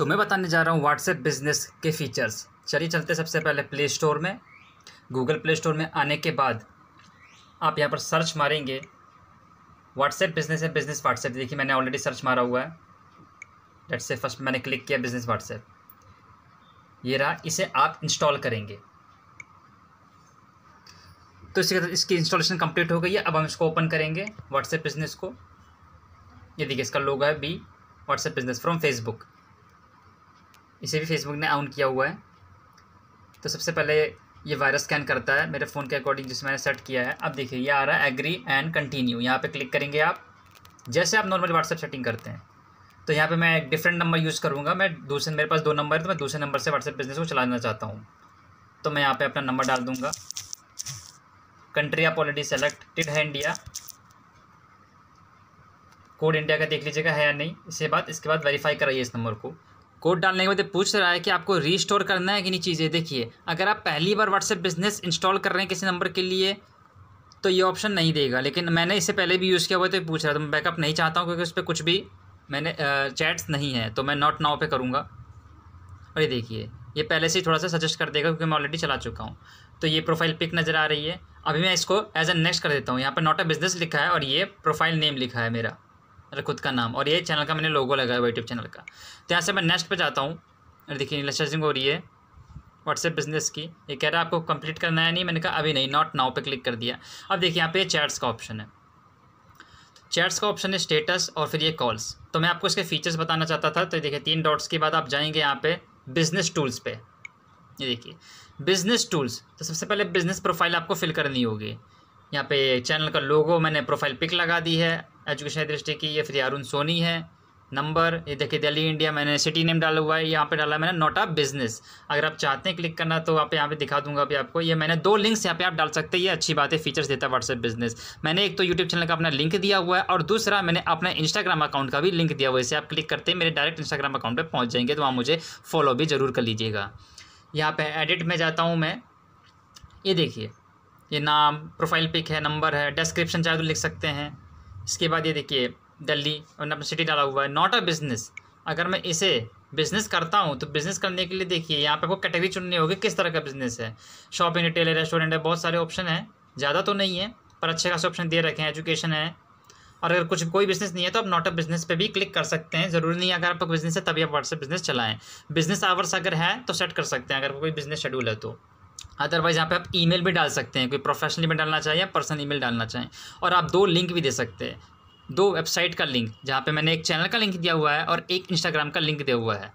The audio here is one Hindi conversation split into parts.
तो मैं बताने जा रहा हूँ व्हाट्सएप बिज़नेस के फ़ीचर्स चलिए चलते सबसे पहले प्ले स्टोर में गूगल प्ले स्टोर में आने के बाद आप यहाँ पर सर्च मारेंगे व्हाट्सएप बिज़नेस है बिज़नेस व्हाट्सएप देखिए मैंने ऑलरेडी सर्च मारा हुआ है लेट्स से फर्स्ट मैंने क्लिक किया बिज़नेस व्हाट्सएप ये रहा इसे आप इंस्टॉल करेंगे तो इसके इसकी इंस्टॉलेशन कंप्लीट हो गई है अब हम इसको ओपन करेंगे व्हाट्सएप बिज़नेस को ये देखिए इसका लोगो है B WhatsApp business from Facebook इसे भी फेसबुक ने ऑन किया हुआ है तो सबसे पहले ये वायरस स्कैन करता है मेरे फ़ोन के अकॉर्डिंग जिसमें मैंने सेट किया है अब देखिए ये आ रहा है एग्री एंड कंटिन्यू यहाँ पे क्लिक करेंगे आप जैसे आप नॉर्मल व्हाट्सएप सेटिंग करते हैं तो यहाँ पे मैं एक डिफरेंट नंबर यूज़ करूँगा मैं दूसरे मेरे पास दो नंबर है तो मैं दूसरे नंबर से व्हाट्सएप बिजनेस को चलाना चाहता हूँ तो मैं यहाँ पर अपना नंबर डाल दूँगा कंट्री आप ऑलरेडी सेलेक्टेड है इंडिया कोड इंडिया का देख लीजिएगा है या नहीं इसके बाद इसके बाद वेरीफाई कराइए इस नंबर को कोड डालने के बाद पूछ रहा है कि आपको रीस्टोर करना है कि नहीं चीज़ें देखिए अगर आप पहली बार व्हाट्सएप बिजनेस इंस्टॉल कर रहे हैं किसी नंबर के लिए तो ये ऑप्शन नहीं देगा लेकिन मैंने इससे पहले भी यूज़ किया हुआ तो तो पूछ रहा था तो मैं बैकअप नहीं चाहता हूँ क्योंकि उस पर कुछ भी मैंने चैट्स नहीं है तो मैं नॉट नाव पे करूँगा और ये देखिए ये पहले से ही थोड़ा सा सजेस्ट कर देगा क्योंकि मैं ऑलरेडी चला चुका हूँ तो ये प्रोफाइल पिक नज़र आ रही है अभी मैं इसको एज ए नेक्स्ट कर देता हूँ यहाँ पर नॉट ए बिजनेस लिखा है और ये प्रोफाइल नेम लिखा है मेरा मेरा मतलब खुद का नाम और ये चैनल का मैंने लोगो लगाया यूट्यूब चैनल का तो यहाँ से मैं नेक्स्ट पे जाता हूँ देखिए सर्चिंग हो रही है व्हाट्सएप बिजनेस की ये कह रहा है आपको कंप्लीट करना है नहीं मैंने कहा अभी नहीं नॉट नाउ पे क्लिक कर दिया अब देखिए यहाँ पे चैट्स का ऑप्शन है चैट्स का ऑप्शन है स्टेटस और फिर ये कॉल्स तो मैं आपको इसके फीचर्स बताना चाहता था तो देखिए तीन डॉट्स के बाद आप जाएंगे यहाँ पे बिजनेस टूल्स पे ये देखिए बिजनेस टूल्स तो सबसे पहले बिजनेस प्रोफाइल आपको फिल करनी होगी यहाँ पे चैनल का लोगो मैंने प्रोफाइल पिक लगा दी है एजुकेशन दृष्टि की ये फिर अरुण सोनी है नंबर ये देखिए दिल्ली इंडिया मैंने सिटी नेम डाला हुआ है यहाँ पे डाला मैंने नोट ऑफ बिजनेस अगर आप चाहते हैं क्लिक करना तो आप यहाँ पे दिखा दूंगा अभी आपको ये मैंने दो लिंक्स यहाँ पे आप डाल सकते हैं ये अच्छी बात है फीचर्स देता है व्हाट्सएप बिजनेस मैंने एक तो यूट्यूब चैनल का अपना लिंक दिया हुआ है और दूसरा मैंने अपना इंस्टाग्राम अकाउंट का भी लिंक दिया हुआ है इसे आप क्लिक करते मेरे डायरेक्ट इंस्टाग्राम अकाउंट पर पहुँच जाएंगे तो वहाँ मुझे फॉलो भी जरूर कर लीजिएगा यहाँ पर एडिट में जाता हूँ मैं ये देखिए ये नाम प्रोफाइल पिक है नंबर है डिस्क्रिप्शन चाहे तो लिख सकते हैं इसके बाद ये देखिए दिल्ली और अपना सिटी डाला हुआ है नॉट अ बिजनेस अगर मैं इसे बिजनेस करता हूँ तो बिजनेस करने के लिए देखिए यहाँ पे आपको कैटेगरी चुननी होगी किस तरह का बिजनेस है शॉपिंग रिटेल है रेस्टोरेंट है बहुत सारे ऑप्शन हैं ज़्यादा तो नहीं है पर अच्छे खासे ऑप्शन दे रखे हैं एजुकेशन है और अगर कुछ कोई बिजनेस नहीं है तो आप नॉट अ बिजनेस पे भी क्लिक कर सकते हैं जरूरी नहीं है अगर आपका बिजनेस है तभी आप व्हाट्सएप बिजनेस चलाएं बिजनेस आवर्स अगर है तो सेट कर सकते हैं अगर कोई बिजनेस शेड्यूल है तो अदरवाइज यहाँ पे आप ईमेल भी डाल सकते हैं कोई प्रोफेशनल ईमेल डालना चाहें या पर्सनल ईमेल डालना चाहें और आप दो लिंक भी दे सकते हैं दो वेबसाइट का लिंक जहाँ पे मैंने एक चैनल का लिंक दिया हुआ है और एक इंस्टाग्राम का लिंक दिया हुआ है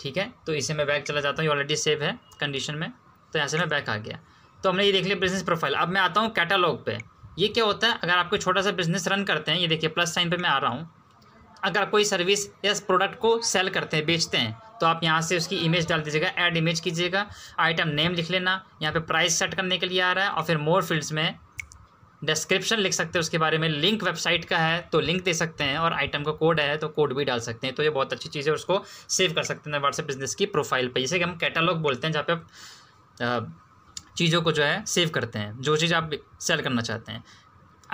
ठीक है तो इसे मैं बैक चला जाता हूँ ये ऑलरेडी सेव है कंडीशन में तो यहाँ से मैं बैक आ गया तो हमने ये देख लिया बिजनेस प्रोफाइल अब मैं आता हूँ कैटालॉग पर ये क्या होता है अगर आप कोई छोटा सा बिजनेस रन करते हैं ये देखिए प्लस साइन पर मैं आ रहा हूँ अगर आप कोई सर्विस या प्रोडक्ट को सेल करते हैं बेचते हैं तो आप यहाँ से उसकी इमेज डाल दीजिएगा ऐड इमेज कीजिएगा आइटम नेम लिख लेना यहाँ पे प्राइस सेट करने के लिए आ रहा है और फिर मोर फील्ड्स में डिस्क्रिप्शन लिख सकते हैं उसके बारे में लिंक वेबसाइट का है तो लिंक दे सकते हैं और आइटम का कोड है तो कोड भी डाल सकते हैं तो ये बहुत अच्छी चीज़ है उसको सेव कर सकते हैं व्हाट्सएप बिजनेस की प्रोफाइल पर जैसे कि हम कैटालॉग बोलते हैं जहाँ पे आप चीज़ों को जो है सेव करते हैं जो चीज़ आप सेल करना चाहते हैं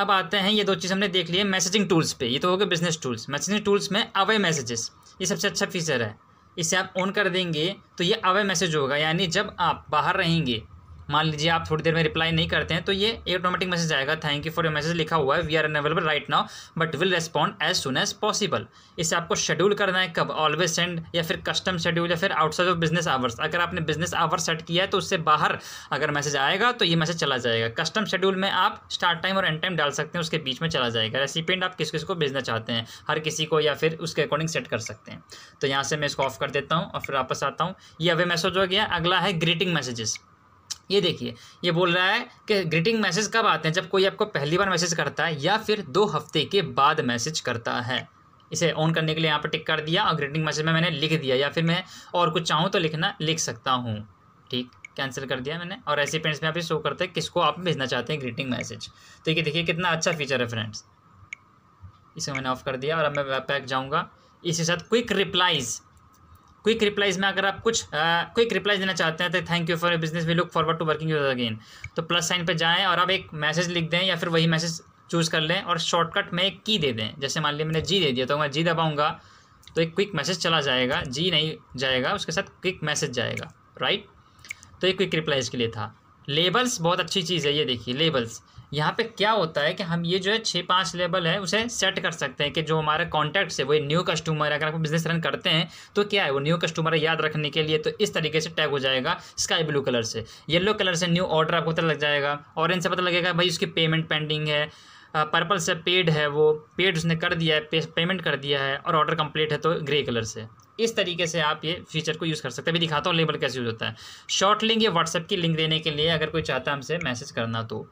अब आते हैं ये दो चीज़ हमने देख ली है मैसेजिंग टूल्स पे ये तो हो गए बिजनेस टूल्स मैसेजिंग टूल्स में अवे मैसेजेस ये सबसे अच्छा फीचर है इसे आप ऑन कर देंगे तो ये अवे मैसेज होगा यानी जब आप बाहर रहेंगे मान लीजिए आप थोड़ी देर में रिप्लाई नहीं करते हैं तो ये ऑटोमेटिक मैसेज आएगा thank you for your message लिखा हुआ है we are unavailable right now but will respond as soon as possible इसे आपको शेड्यूल करना है कब ऑलवेज सेंड या फिर कस्टम शेड्यूल या फिर आउटसाइड ऑफ बिजनेस आवर्स अगर आपने बिजनेस आवर्स सेट किया है तो उससे बाहर अगर मैसेज आएगा तो ये मैसेज चला जाएगा कस्टम शेड्यूल में आप स्टार्ट टाइम और एंड टाइम डाल सकते हैं उसके बीच में चला जाएगा रेसिपेंट आप किस किस को भेजना चाहते हैं हर किसी को या फिर उसके अकॉर्डिंग सेट कर सकते हैं तो यहाँ से मैं इसको ऑफ कर देता हूँ और फिर वापस आता हूँ ये अवे मैसेज हो गया अगला है ग्रीटिंग मैसेजेस ये देखिए ये बोल रहा है कि ग्रीटिंग मैसेज कब आते हैं जब कोई आपको पहली बार मैसेज करता है या फिर दो हफ्ते के बाद मैसेज करता है इसे ऑन करने के लिए यहाँ पर टिक कर दिया और ग्रीटिंग मैसेज में मैंने लिख दिया या फिर मैं और कुछ चाहूँ तो लिखना लिख सकता हूँ ठीक कैंसिल कर दिया मैंने और ऐसे पेंट्स में आप शो करते हैं किसको आप भेजना चाहते हैं ग्रीटिंग मैसेज तो ये देखिए कितना अच्छा फीचर है फ्रेंड्स इसे मैंने ऑफ कर दिया और अब मैं वेब पैक जाऊँगा इसके साथ क्विक रिप्लाइज़ क्विक रिप्लाइज में अगर आप कुछ क्विक रिप्लाई देना चाहते हैं तो thank you for your business we look forward to working with again तो प्लस साइन पर जाएँ और आप एक मैसेज लिख दें या फिर वही मैसेज चूज़ कर लें और शॉर्टकट में एक की दे दें जैसे मान लीजिए मैंने जी दे दिया तो मैं जी दबाऊँगा तो एक क्विक मैसेज चला जाएगा जी नहीं जाएगा उसके साथ क्विक मैसेज जाएगा राइट तो एक क्विक रिप्लाइज के लिए था लेबल्स बहुत अच्छी चीज़ है ये देखिए लेबल्स यहाँ पे क्या होता है कि हम ये जो है छः पाँच लेवल है उसे सेट कर सकते हैं कि जो हमारे कॉन्टैक्ट से वो न्यू कस्टमर है अगर आप बिजनेस रन करते हैं तो क्या है वो न्यू कस्टमर याद रखने के लिए तो इस तरीके से टैग हो जाएगा स्काई ब्लू कलर से येलो कलर से न्यू ऑर्डर आपको पता लग जाएगा ऑरेंज से पता लगेगा भाई उसकी पेमेंट पेंडिंग है पर्पल से पेड है वो पेड उसने कर दिया है पेमेंट कर दिया है और ऑर्डर कंप्लीट है तो ग्रे कलर से इस तरीके से आप ये फीचर को यूज़ कर सकते हैं अभी दिखाता हूँ लेबल कैसे यूज़ होता है शॉर्ट लिंक या व्हाट्सएप की लिंक देने के लिए अगर कोई चाहता है हमसे मैसेज करना तो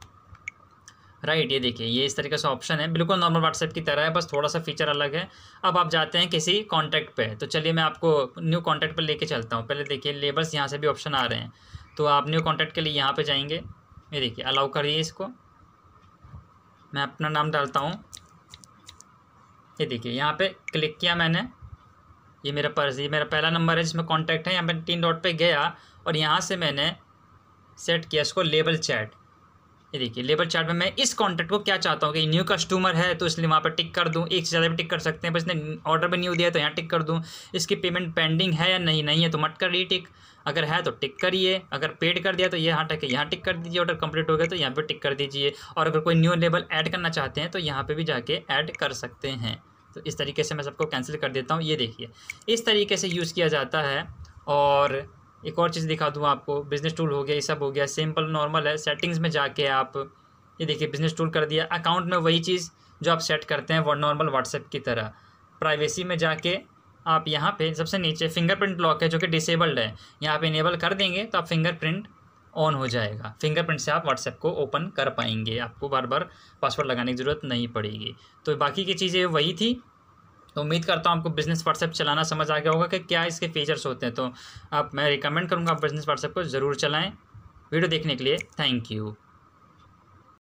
राइट ये देखिए ये इस तरीके से ऑप्शन है बिल्कुल नॉर्मल व्हाट्सएप की तरह है बस थोड़ा सा फीचर अलग है अब आप जाते हैं किसी कॉन्टैक्ट पे तो चलिए मैं आपको न्यू कॉन्टैक्ट पर लेके चलता हूँ पहले देखिए लेबर्स यहाँ से भी ऑप्शन आ रहे हैं तो आप न्यू कॉन्टैक्ट के लिए यहाँ पर जाएंगे ये देखिए अलाउ करिए इसको मैं अपना नाम डालता हूँ ये देखिए यहाँ पे क्लिक किया मैंने ये मेरा पर्स ये मेरा पहला नंबर है जिसमें कॉन्टैक्ट है यहाँ पर तीन डॉट पे गया और यहाँ से मैंने सेट किया इसको लेबल चैट ये देखिए लेबर चार्ट में मैं इस कॉन्ट्रैक्ट को क्या चाहता हूँ कि न्यू कस्टमर है तो इसलिए वहाँ पर टिक कर दूँ एक से ज़्यादा भी टिक कर सकते हैं बस इसने ऑर्डर भी न्यू दिया तो यहाँ टिक कर दूँ इसकी पेमेंट पेंडिंग है या नहीं नहीं है तो कर करिए टिक अगर है तो टिक करिए अगर पेड कर दिया तो ये हाँ टिक यहाँ टिक कर दीजिए ऑर्डर कंप्लीट हो गया तो यहाँ पर टिक कर दीजिए और अगर कोई न्यू लेबल ऐड करना चाहते हैं तो यहाँ पर भी जाके ऐड कर सकते हैं तो इस तरीके से मैं सबको कैंसिल कर देता हूँ ये देखिए इस तरीके से यूज़ किया जाता है और एक और चीज़ दिखा दूँ आपको बिज़नेस टूल हो गया ये सब हो गया सिंपल नॉर्मल है सेटिंग्स में जाके आप ये देखिए बिज़नेस टूल कर दिया अकाउंट में वही चीज़ जो आप सेट करते हैं नॉर्मल व्हाट्सएप की तरह प्राइवेसी में जाके आप यहाँ पे सबसे नीचे फिंगरप्रिंट लॉक है जो कि डिसेबल्ड है यहाँ पे इनेबल कर देंगे तो आप फिंगरप्रिंट ऑन हो जाएगा फिंगरप्रिंट से आप व्हाट्सएप को ओपन कर पाएंगे आपको बार बार पासवर्ड लगाने की ज़रूरत नहीं पड़ेगी तो बाकी की चीज़ें वही थी तो उम्मीद करता हूँ आपको बिज़नेस व्हाट्सएप चलाना समझ आ गया होगा कि क्या इसके फीचर्स होते हैं तो आप मैं रिकमेंड करूँगा आप बिज़नेस व्हाट्सएप को ज़रूर चलाएँ वीडियो देखने के लिए थैंक यू